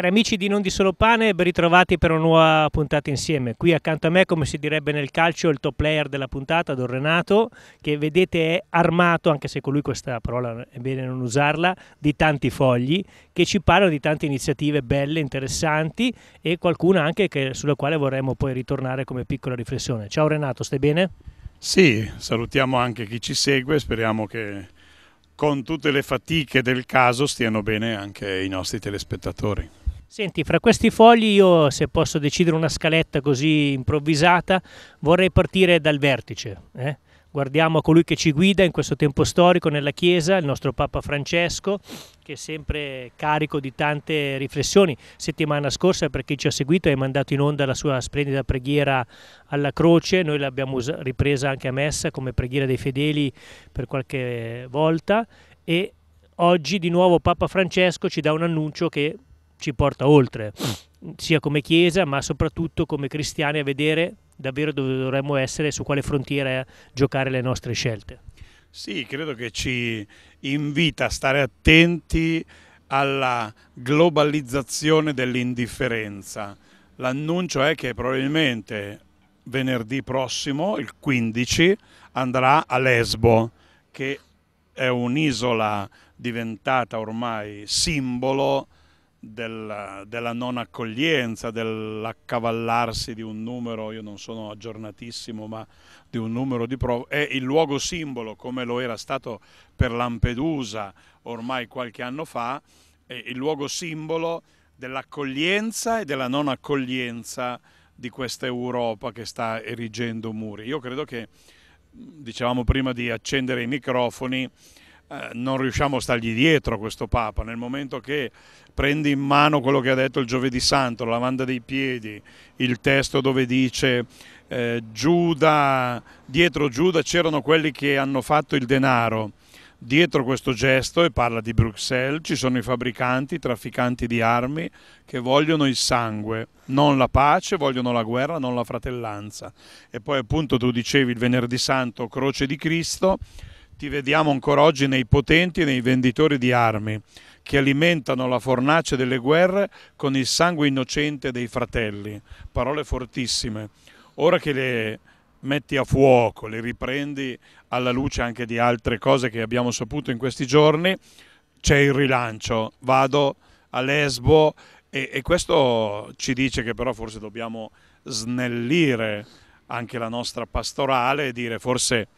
Cari amici di Non di Solo Pane, ben ritrovati per una nuova puntata insieme. Qui accanto a me, come si direbbe nel calcio, il top player della puntata, Don Renato, che vedete è armato, anche se con lui questa parola è bene non usarla, di tanti fogli che ci parlano di tante iniziative belle, interessanti e qualcuna anche che, sulla quale vorremmo poi ritornare come piccola riflessione. Ciao Renato, stai bene? Sì, salutiamo anche chi ci segue, speriamo che con tutte le fatiche del caso stiano bene anche i nostri telespettatori. Senti, fra questi fogli io, se posso decidere una scaletta così improvvisata, vorrei partire dal vertice. Eh? Guardiamo colui che ci guida in questo tempo storico nella Chiesa, il nostro Papa Francesco, che è sempre carico di tante riflessioni. Settimana scorsa, per chi ci ha seguito, hai mandato in onda la sua splendida preghiera alla croce, noi l'abbiamo ripresa anche a messa come preghiera dei fedeli per qualche volta e oggi di nuovo Papa Francesco ci dà un annuncio che ci porta oltre, sia come Chiesa ma soprattutto come cristiani a vedere davvero dove dovremmo essere e su quale frontiera giocare le nostre scelte. Sì, credo che ci invita a stare attenti alla globalizzazione dell'indifferenza. L'annuncio è che probabilmente venerdì prossimo, il 15, andrà a Lesbo, che è un'isola diventata ormai simbolo della, della non accoglienza, dell'accavallarsi di un numero, io non sono aggiornatissimo, ma di un numero di prove, è il luogo simbolo come lo era stato per Lampedusa ormai qualche anno fa, è il luogo simbolo dell'accoglienza e della non accoglienza di questa Europa che sta erigendo muri. Io credo che, dicevamo prima di accendere i microfoni, eh, non riusciamo a stargli dietro a questo Papa, nel momento che prendi in mano quello che ha detto il giovedì santo, la lavanda dei piedi, il testo dove dice eh, Giuda, dietro Giuda c'erano quelli che hanno fatto il denaro, dietro questo gesto, e parla di Bruxelles, ci sono i fabbricanti, i trafficanti di armi che vogliono il sangue, non la pace, vogliono la guerra, non la fratellanza. E poi appunto tu dicevi il venerdì santo, croce di Cristo, ti vediamo ancora oggi nei potenti e nei venditori di armi che alimentano la fornace delle guerre con il sangue innocente dei fratelli. Parole fortissime. Ora che le metti a fuoco, le riprendi alla luce anche di altre cose che abbiamo saputo in questi giorni, c'è il rilancio. Vado a Lesbo e, e, questo ci dice che però forse dobbiamo snellire anche la nostra pastorale e dire forse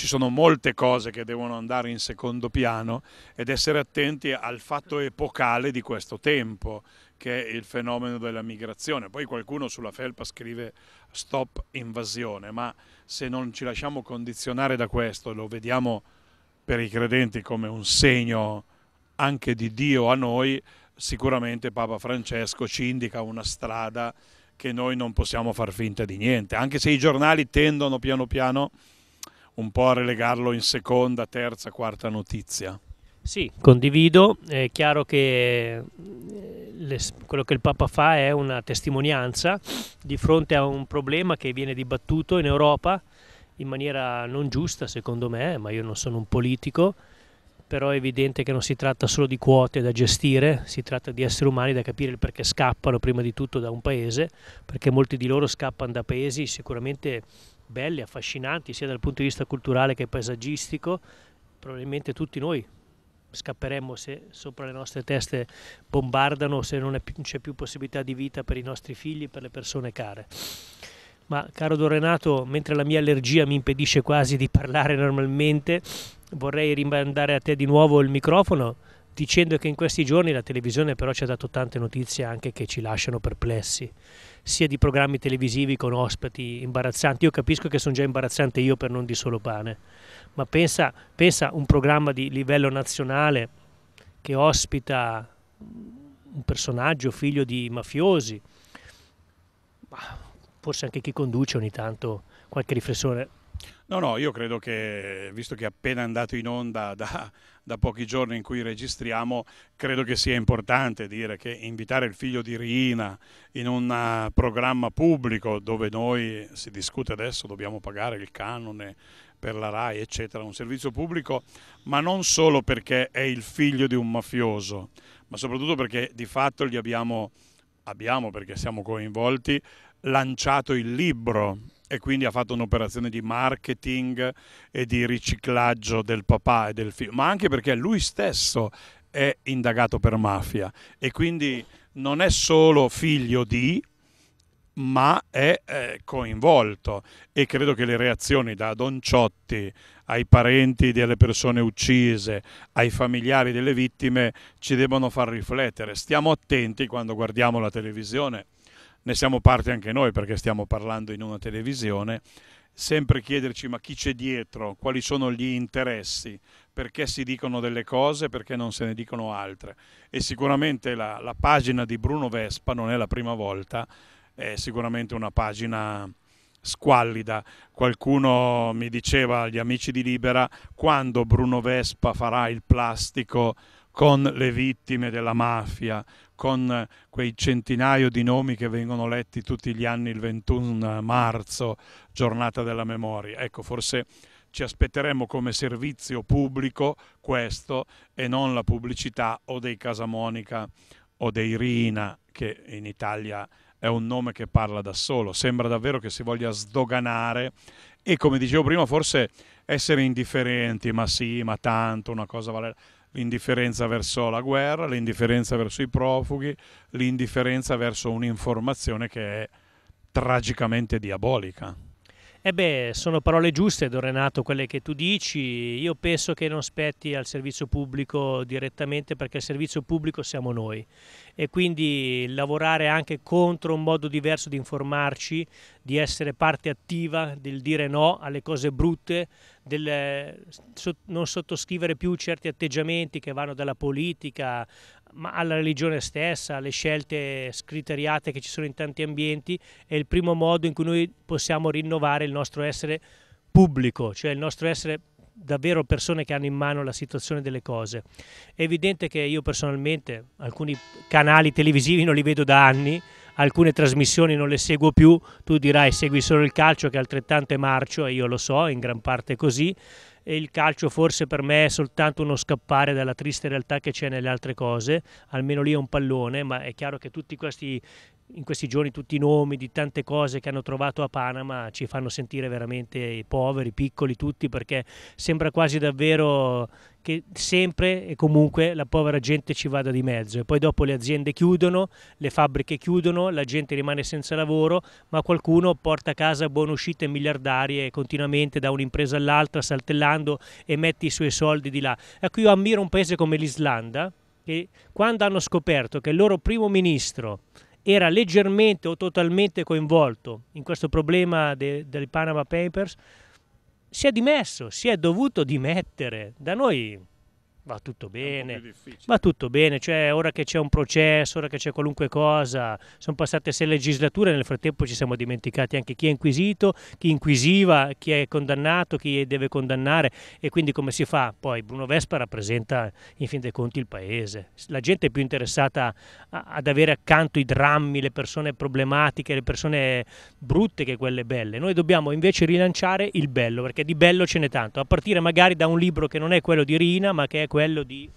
ci sono molte cose che devono andare in secondo piano ed essere attenti al fatto epocale di questo tempo che è il fenomeno della migrazione. Poi qualcuno sulla felpa scrive stop invasione, ma se non ci lasciamo condizionare da questo, lo vediamo per i credenti come un segno anche di Dio a noi, sicuramente Papa Francesco ci indica una strada che noi non possiamo far finta di niente, anche se i giornali tendono piano piano a un po' a relegarlo in seconda, terza, quarta notizia. Sì, condivido. È chiaro che eh, le, quello che il Papa fa è una testimonianza di fronte a un problema che viene dibattuto in Europa in maniera non giusta, secondo me, ma io non sono un politico, però è evidente che non si tratta solo di quote da gestire, si tratta di esseri umani da capire il perché scappano prima di tutto da un paese, perché molti di loro scappano da paesi sicuramente belli, affascinanti sia dal punto di vista culturale che paesaggistico, probabilmente tutti noi scapperemmo se sopra le nostre teste bombardano, se non c'è più possibilità di vita per i nostri figli, per le persone care. Ma caro Don Renato, mentre la mia allergia mi impedisce quasi di parlare normalmente, vorrei rimandare a te di nuovo il microfono dicendo che in questi giorni la televisione però ci ha dato tante notizie anche che ci lasciano perplessi, sia di programmi televisivi con ospiti imbarazzanti. Io capisco che sono già imbarazzante io per non di solo pane, ma pensa, pensa un programma di livello nazionale che ospita un personaggio figlio di mafiosi, forse anche chi conduce ogni tanto qualche riflessione No, no, io credo che, visto che è appena andato in onda da, da, pochi giorni in cui registriamo, credo che sia importante dire che invitare il figlio di Rina in un eh, programma pubblico dove noi, si discute adesso, dobbiamo pagare il canone per la RAI, eccetera, un servizio pubblico, ma non solo perché è il figlio di un mafioso, ma soprattutto perché di fatto gli abbiamo, abbiamo perché siamo coinvolti, lanciato il libro e quindi ha fatto un'operazione di marketing e di riciclaggio del papà e del figlio, ma anche perché lui stesso è indagato per mafia e quindi non è solo figlio di, ma è eh, coinvolto e credo che le reazioni da Don Ciotti ai parenti delle persone uccise, ai familiari delle vittime, ci debbano far riflettere. Stiamo attenti quando guardiamo la televisione ne siamo parte anche noi perché stiamo parlando in una televisione, sempre chiederci ma chi c'è dietro, quali sono gli interessi, perché si dicono delle cose, perché non se ne dicono altre. E sicuramente la, la pagina di Bruno Vespa, non è la prima volta, è sicuramente una pagina squallida. Qualcuno mi diceva, gli amici di Libera, quando Bruno Vespa farà il plastico con le vittime della mafia, con quei centinaio di nomi che vengono letti tutti gli anni il 21 marzo, giornata della memoria. Ecco, forse ci aspetteremmo come servizio pubblico questo e non la pubblicità o dei Casa Monica o dei Rina, che in Italia è un nome che parla da solo. Sembra davvero che si voglia sdoganare e, come dicevo prima, forse essere indifferenti, ma sì, ma tanto, una cosa vale l'indifferenza verso la guerra, l'indifferenza verso i profughi, l'indifferenza verso un'informazione che è tragicamente diabolica. Eh beh, sono parole giuste, Don Renato, quelle che tu dici. Io penso che non spetti al servizio pubblico direttamente perché il servizio pubblico siamo noi e quindi lavorare anche contro un modo diverso di informarci, di essere parte attiva, del dire no alle cose brutte, del eh, non sottoscrivere più certi atteggiamenti che vanno dalla politica ma alla religione stessa, alle scelte scriteriate che ci sono in tanti ambienti, è il primo modo in cui noi possiamo rinnovare il nostro essere pubblico, cioè il nostro essere davvero persone che hanno in mano la situazione delle cose. È evidente che io personalmente alcuni canali televisivi non li vedo da anni, alcune trasmissioni non le seguo più, tu dirai segui solo il calcio che altrettanto è marcio e io lo so, in gran parte così, e il calcio forse per me è soltanto uno scappare dalla triste realtà che c'è nelle altre cose, almeno lì è un pallone, ma è chiaro che tutti questi in questi giorni tutti i nomi di tante cose che hanno trovato a Panama ci fanno sentire veramente poveri, piccoli tutti, perché sembra quasi davvero che sempre e comunque la povera gente ci vada di mezzo e poi dopo le aziende chiudono, le fabbriche chiudono, la gente rimane senza lavoro, ma qualcuno porta a casa buone uscite miliardarie continuamente da un'impresa all'altra saltellando e mette i suoi soldi di là. Ecco io ammiro un paese come l'Islanda che quando hanno scoperto che il loro primo ministro era leggermente o totalmente coinvolto in questo problema dei Panama Papers, si è dimesso, si è dovuto dimettere. Da noi va tutto bene, va tutto bene, cioè ora che c'è un processo, ora che c'è qualunque cosa, sono passate sei legislature, nel frattempo ci siamo dimenticati anche chi è inquisito, chi inquisiva, chi è condannato, chi deve condannare e quindi come si fa? Poi Bruno Vespa rappresenta in fin dei conti il paese, la gente è più interessata ad avere accanto i drammi, le persone problematiche, le persone brutte che quelle belle, noi dobbiamo invece rilanciare il bello perché di bello ce n'è tanto, a partire magari da un libro che non è quello di Rina ma che è quello quello di...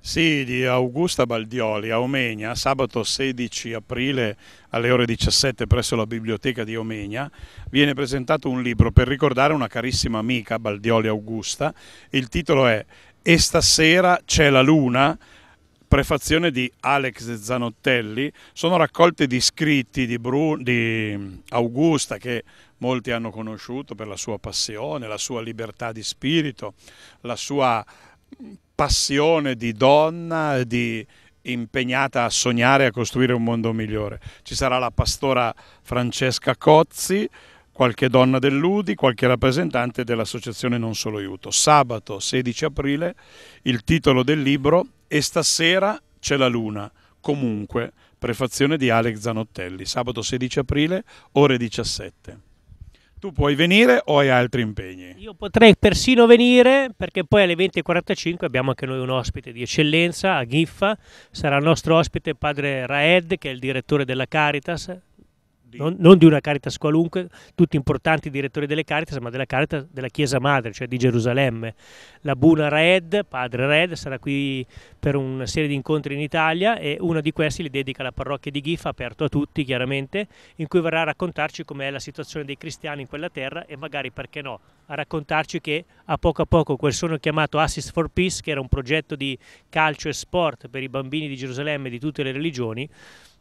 Sì, di Augusta Baldioli a Omegna, sabato 16 aprile alle ore 17 presso la biblioteca di Omegna, viene presentato un libro per ricordare una carissima amica, Baldioli Augusta. Il titolo è E stasera c'è la luna, prefazione di Alex Zanottelli, sono raccolte di scritti di, Bru di Augusta che molti hanno conosciuto per la sua passione, la sua libertà di spirito, la sua passione di donna di impegnata a sognare e a costruire un mondo migliore. Ci sarà la pastora Francesca Cozzi, qualche donna dell'Udi, qualche rappresentante dell'associazione Non Solo Aiuto. Sabato 16 aprile il titolo del libro E stasera c'è la luna, comunque, prefazione di Alex Zanottelli. Sabato 16 aprile, ore 17. Tu puoi venire o hai altri impegni? Io potrei persino venire perché poi alle 20.45 abbiamo anche noi un ospite di eccellenza a Giffa, sarà il nostro ospite padre Raed che è il direttore della Caritas, non, non, di una Caritas qualunque, tutti importanti direttori delle Caritas, ma della Caritas della Chiesa Madre, cioè di Gerusalemme. La Buna Red, padre Red, sarà qui per una serie di incontri in Italia e uno di questi li dedica alla parrocchia di Ghifa, aperto a tutti chiaramente, in cui verrà a raccontarci com'è la situazione dei cristiani in quella terra e magari, perché no, a raccontarci che a poco a poco quel sono chiamato Assist for Peace, che era un progetto di calcio e sport per i bambini di Gerusalemme e di tutte le religioni,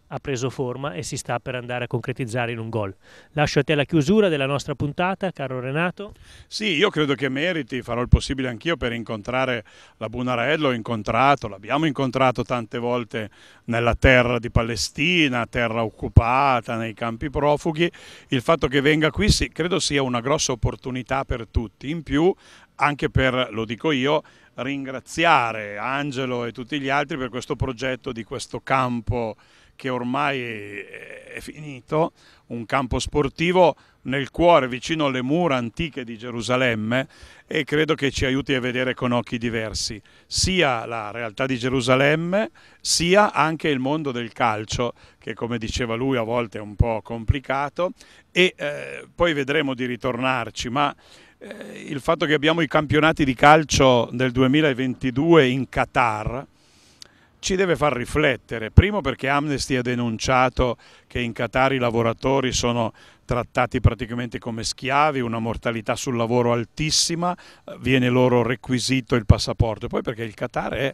ha preso forma e si sta per andare a concretizzare in un gol. Lascio a te la chiusura della nostra puntata, caro Renato. Sì, io credo che meriti, farò il possibile anch'io per incontrare la Bunarello, l'ho incontrato, l'abbiamo incontrato tante volte nella terra di Palestina, terra occupata, nei campi profughi. Il fatto che venga qui sì, credo sia una grossa opportunità per tutti, in più anche per, lo dico io, ringraziare Angelo e tutti gli altri per questo progetto di questo campo che ormai è finito, un campo sportivo nel cuore, vicino alle mura antiche di Gerusalemme e credo che ci aiuti a vedere con occhi diversi sia la realtà di Gerusalemme, sia anche il mondo del calcio, che come diceva lui a volte è un po' complicato e eh, poi vedremo di ritornarci, ma eh, il fatto che abbiamo i campionati di calcio del 2022 in Qatar, ci deve far riflettere, primo perché Amnesty ha denunciato che in Qatar i lavoratori sono trattati praticamente come schiavi, una mortalità sul lavoro altissima, viene loro requisito il passaporto, poi perché il Qatar è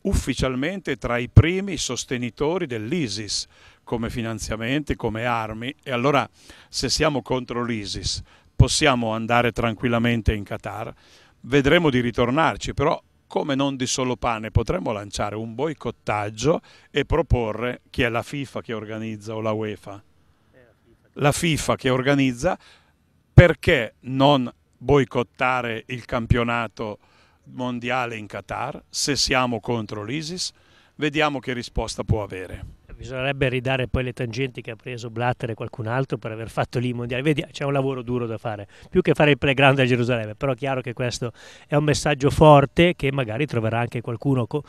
ufficialmente tra i primi sostenitori dell'ISIS come finanziamenti, come armi e allora se siamo contro l'ISIS possiamo andare tranquillamente in Qatar, vedremo di ritornarci, però come non di solo pane, potremmo lanciare un boicottaggio e proporre chi è la FIFA che organizza o la UEFA. La FIFA che organizza, perché non boicottare il campionato mondiale in Qatar se siamo contro l'ISIS? Vediamo che risposta può avere. Bisognerebbe ridare poi le tangenti che ha preso Blatter e qualcun altro per aver fatto lì i mondiali. Vedi, c'è un lavoro duro da fare, più che fare il playground a Gerusalemme, però è chiaro che questo è un messaggio forte che magari troverà anche qualcuno co-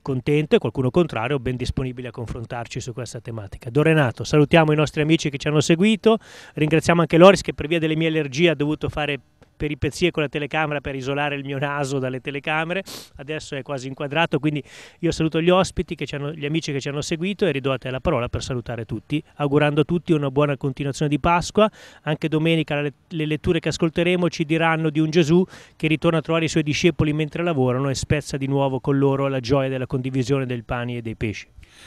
contento e qualcuno contrario ben disponibile a confrontarci su questa tematica. Do Renato, salutiamo i nostri amici che ci hanno seguito, ringraziamo anche Loris che per via delle mie allergie ha dovuto fare peripezie con la telecamera per isolare il mio naso dalle telecamere, adesso è quasi inquadrato, quindi io saluto gli ospiti, hanno, gli amici che ci hanno seguito e ridò a te la parola per salutare tutti, augurando a tutti una buona continuazione di Pasqua, anche domenica le letture che ascolteremo ci diranno di un Gesù che ritorna a trovare i suoi discepoli mentre lavorano e spezza di nuovo con loro la gioia della condivisione del pane e dei pesci.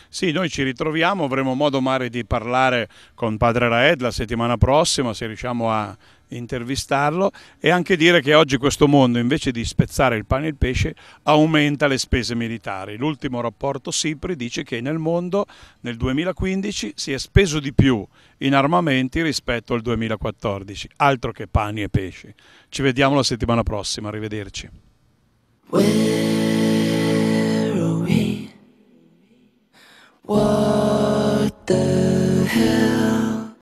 Sì, noi ci ritroviamo, avremo modo mare di parlare con Padre Raed la settimana prossima, se riusciamo a intervistarlo e anche dire che oggi questo mondo invece di spezzare il pane e il pesce aumenta le spese militari. L'ultimo rapporto SIPRI dice che nel mondo nel 2015 si è speso di più in armamenti rispetto al 2014, altro che pani e pesci. Ci vediamo la settimana prossima, arrivederci. Where are we? What the hell?